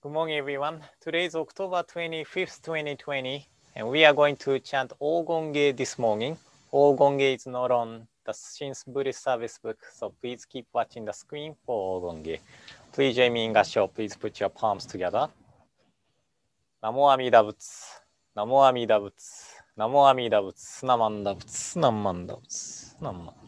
Good morning, everyone. Today is October 25th, 2020, and we are going to chant Ogonge this morning. Ogonge is not on the Shin's Buddhist service book, so please keep watching the screen for Ogonge. Please, j o i n m e i n d Gasho, please put your palms together. Namo Amida Butsu, Namo Amida Butsu, Namo Amida Butsu, Namanda Butsu, Namanda Butsu, Namanda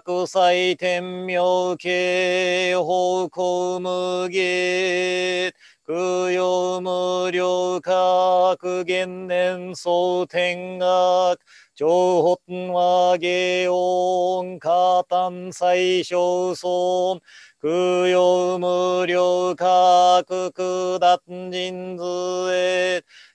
白菜天明慶方向無月。供養無料格元年総天学上本和芸音加担最小尊供養無料格下人図へ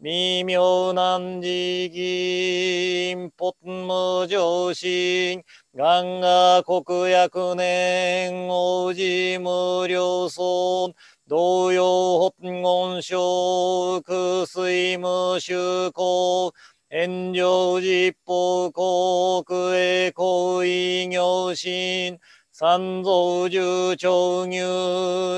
微妙難事金、ポッ無上心、ガンガ国約年、王子無量尊、同様本言症、苦水無修行、炎上実法国へ行為行心、三蔵十長入、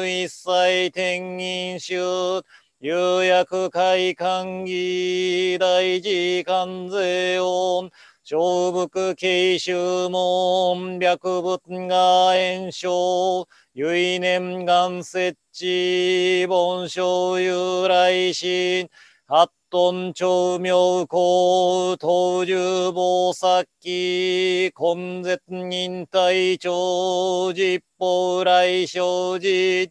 一切天人衆、有薬会館議大事関税音小仏慶修門白仏が炎症唯念願設置盆生由来心八ト長明光、東十坊殺根絶忍耐長実法来生寺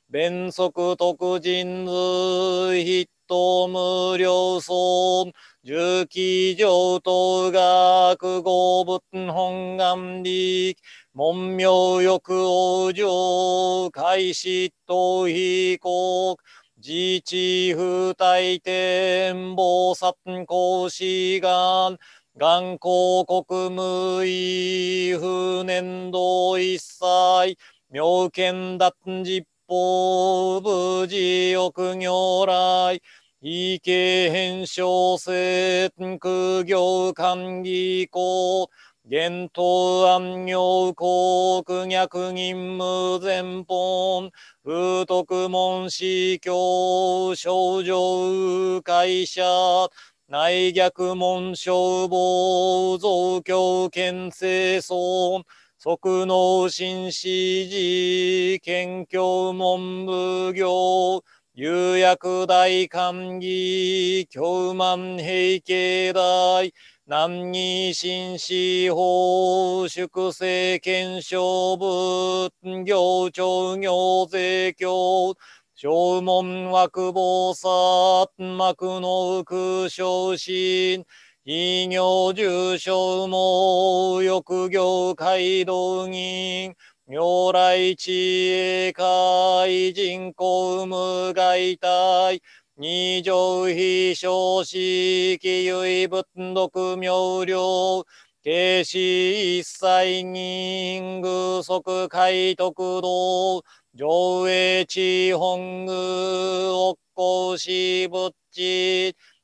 弁則徳人図筆頭無料層重機上等学語仏本願力文明欲王上開始等非国自治不対天防殺公志願願公国無意不年度一切妙見脱実法無事欲行来、意見変小説苦行勘議行、言頭安行国逆任務前本、風徳門司教、少女会社、内逆門消防、増強建政村、即能紳士寺、謙虚文武行、有薬大官議、京満平家大、南義新士法、粛清検証部、行長行税教、正門枠防殺、幕の副昇進、異業重症も欲業街道銀、如来知恵会人口無害体、二条非少子唯仏独妙量、慶子一切人具足解徳道、上越地本具、奥こし仏地、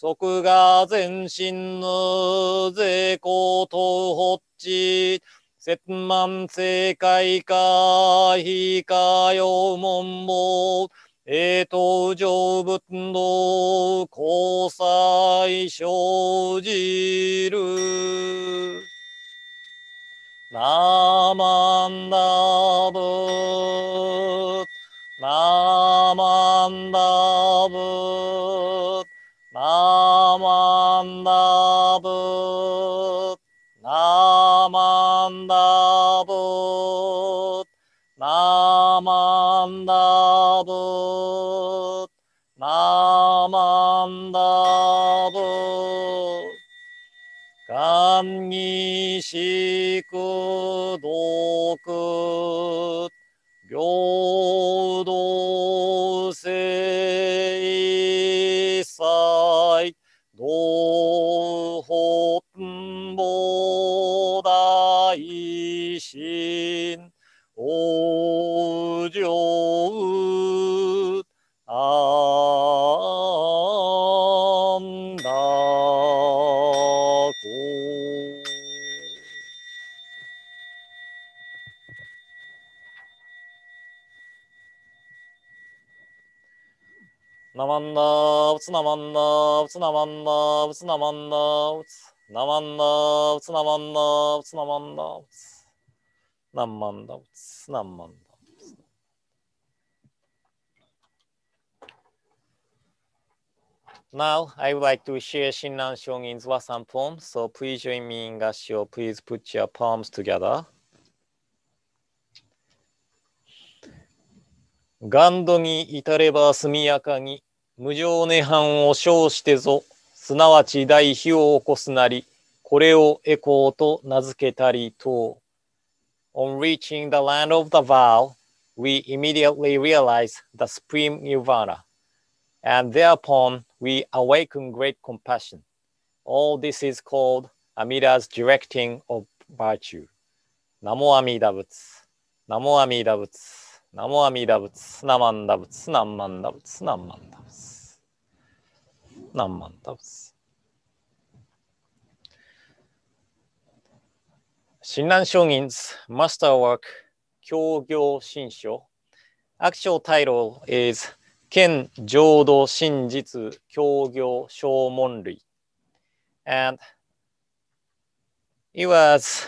即が全身の税高等発地、千万世界か、非かよ門も、えと上仏の交際生じる。なまンダぶ。西しこなまんなうつなまんなうつなまんなうつなまんなうつなまんなうつなまんなうつなまんなうつなんまんだうつなんまんだ Now, I would like to share Shinran Shogin's Wasan poem, so please join me in Gashio. Please put your palms together. ガンドに至れば速やかに無常涅槃を称してぞ、すなわち大火を起こすなり、これをエコーと名付けたりと。On reaching the land of the vow, we immediately realize the supreme nirvana, and thereupon we awaken great compassion. All this is called Amida's directing of virtue. ナモアミーダ仏。ナモアミーダ仏。ナモアミーダ仏。ナマンダ仏。ナマンダ仏。ナマンダ仏。何万タブス。親鸞聖人マスターワーク協業新書アクションタイトル is 県浄土真実協業証門類 and it was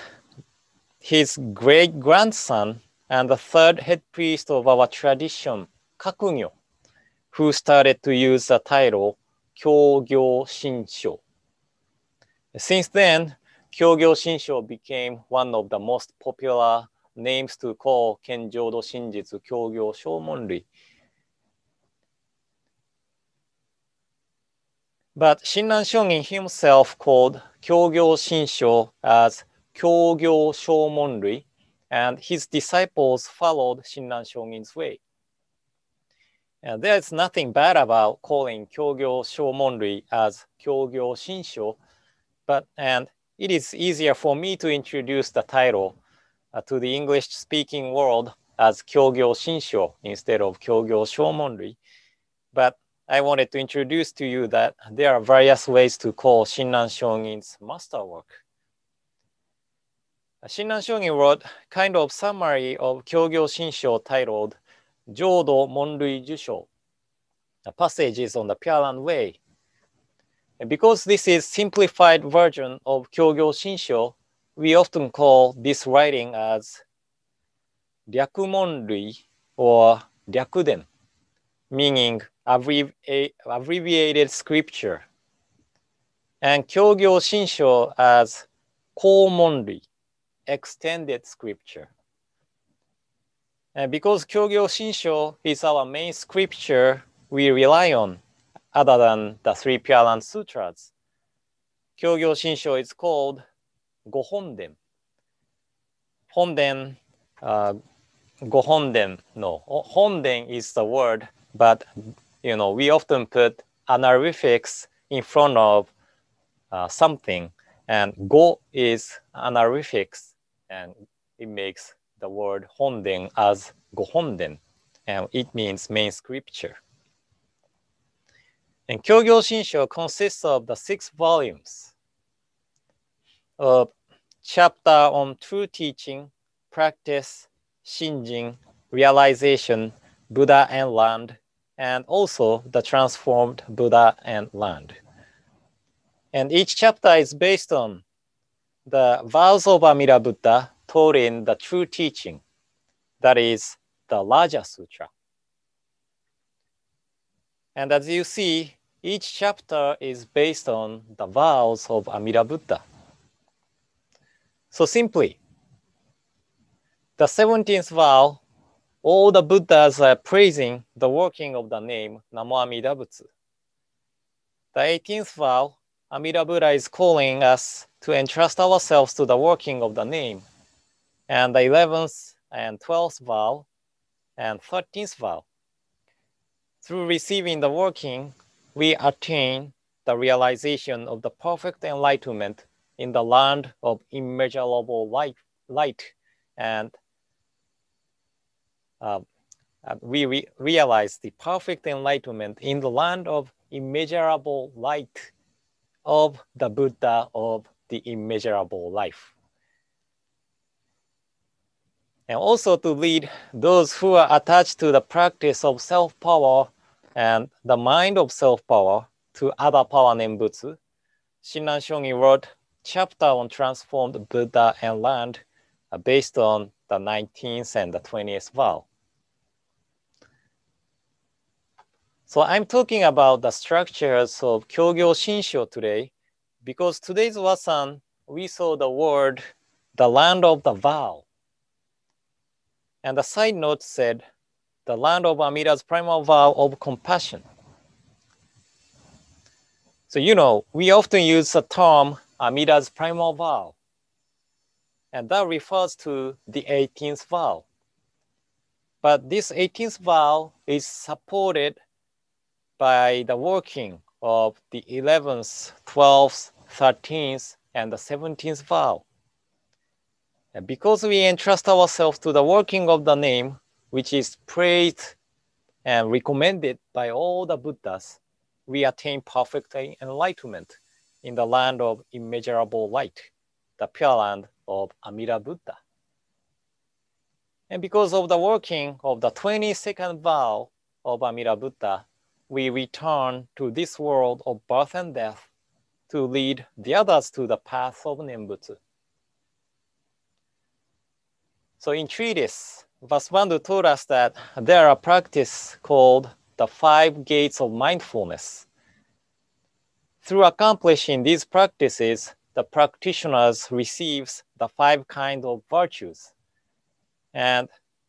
his great grandson and the third head priest of our tradition Kakunyo who started to use the title 協業新書。Since then, 協業新書 became one of the most popular names to call 健浄度真実協業証文類。But Shinran Shonin himself called 協業新書 as 協業証文類 and his disciples followed Shinran Shonin's way. there's nothing bad about calling Kyogyo Shōmonri as Kyogyo Shinsho, but and it is easier for me to introduce the title uh, to the English-speaking world as Kyogyo Shinsho instead of Kyogyo Shōmonri. But I wanted to introduce to you that there are various ways to call Shinran Shogin's masterwork. Shinran Shogin wrote kind of summary of Kyogyo Shinsho titled 浄土門類受賞 passages on the Piaran way. Because this is simplified version of Kyogyo Shinsho, we often call this writing as Ryakumonrui or Ryakuden, meaning abbreviated scripture, and Kyogyo Shinsho as Komonrui, extended scripture. And because Kyogyo Shinsho is our main scripture we rely on, other than the three Pure Land Sutras, Kyogyo Shinsho is called Gohonden. Honden, uh, Gohonden, no, Honden is the word, but you know we often put an honorifics in front of uh, something, and Go is an honorifics, and it makes the word honden as gohonden, and it means main scripture. And Kyogyo Shinsho consists of the six volumes of chapter on true teaching, practice, shinjin, realization, Buddha and land, and also the transformed Buddha and land. And each chapter is based on the vows of Amida Buddha taught in the true teaching, that is the Raja Sutra. And as you see, each chapter is based on the vows of Amitabha So simply, the 17th vow, all the Buddhas are praising the working of the name Namo Butsu. The 18th vow, Amitabha is calling us to entrust ourselves to the working of the name and the 11th and 12th vowel and 13th vowel. Through receiving the working, we attain the realization of the perfect enlightenment in the land of immeasurable light, light and uh, we re realize the perfect enlightenment in the land of immeasurable light of the Buddha of the immeasurable life and also to lead those who are attached to the practice of self-power and the mind of self-power to other power Nembutsu. Shinran Shonin wrote chapter on transformed Buddha and land based on the 19th and the 20th vow. So I'm talking about the structures of Kyogyo Shinsho today, because today's Wasan, we saw the word, the land of the vow. And the side note said, the land of Amida's primal vow of compassion. So, you know, we often use the term Amida's primal vow, and that refers to the 18th vow. But this 18th vow is supported by the working of the 11th, 12th, 13th, and the 17th vow because we entrust ourselves to the working of the name, which is praised and recommended by all the Buddhas, we attain perfect enlightenment in the land of immeasurable light, the pure land of Amida Buddha. And because of the working of the 22nd vow of Amida Buddha, we return to this world of birth and death to lead the others to the path of Nembutsu. So in treatise, Vaswandu told us that there are practice called the five gates of mindfulness. Through accomplishing these practices, the practitioners receives the five kind of virtues and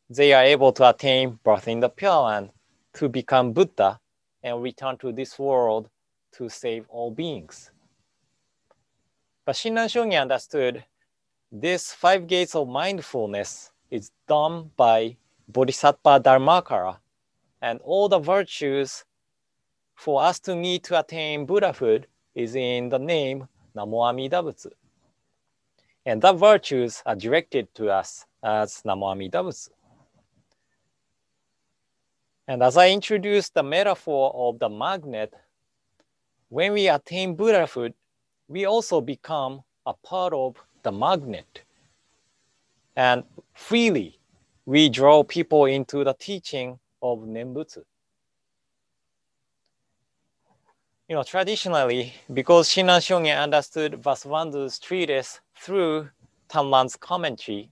they are able to attain birth in the pure Land, to become Buddha and return to this world to save all beings. But Shinran Shogi understood this five gates of mindfulness is done by Bodhisattva Dharmakara. And all the virtues for us to need to attain Buddhahood is in the name Namo Amida Butsu. And the virtues are directed to us as Namo Amida Butsu. And as I introduced the metaphor of the magnet, when we attain Buddhahood, we also become a part of the magnet. And freely, we draw people into the teaching of Nembutsu. You know, traditionally, because Shinran Shongen understood Vasubandhu's treatise through Tanlan's commentary,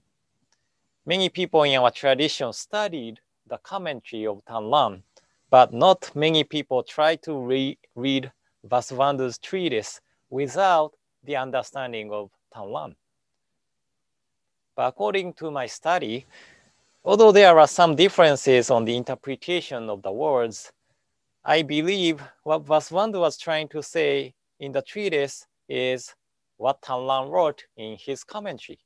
many people in our tradition studied the commentary of Tanlan, but not many people try to re- read Vasubandhu's treatise without the understanding of Taiwan. But according to my study, although there are some differences on the interpretation of the words, I believe what Vaswandhu was trying to say in the treatise is what Tanlan wrote in his commentary.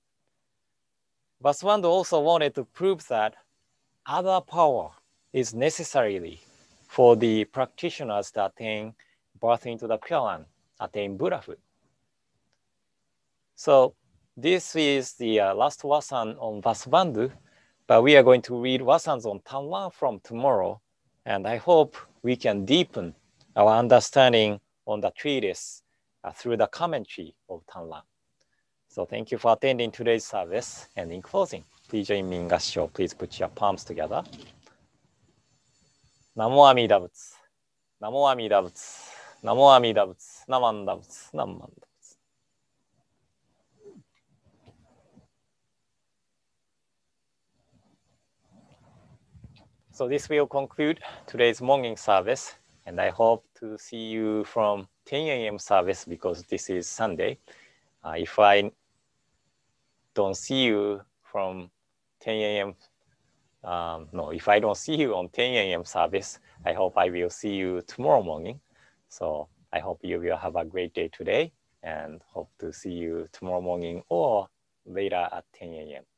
Vaswandhu also wanted to prove that other power is necessarily for the practitioners to attain birth into the Pure land, attain Buddhahood. So this is the uh, last wasan on Vasubandhu, but we are going to read wasans on Tanwan from tomorrow. And I hope we can deepen our understanding on the treatise uh, through the commentary of Tanlan. So thank you for attending today's service. And in closing, please join me in Gassho. Please put your palms together. Namo Amida Butsu. Namo Amida Butsu. Namo Amida Butsu. Namanda Butsu. Namanda. So this will conclude today's morning service, and I hope to see you from 10 a.m. service because this is Sunday. Uh, if I don't see you from 10 a.m., um, no, if I don't see you on 10 a.m. service, I hope I will see you tomorrow morning. So I hope you will have a great day today and hope to see you tomorrow morning or later at 10 a.m.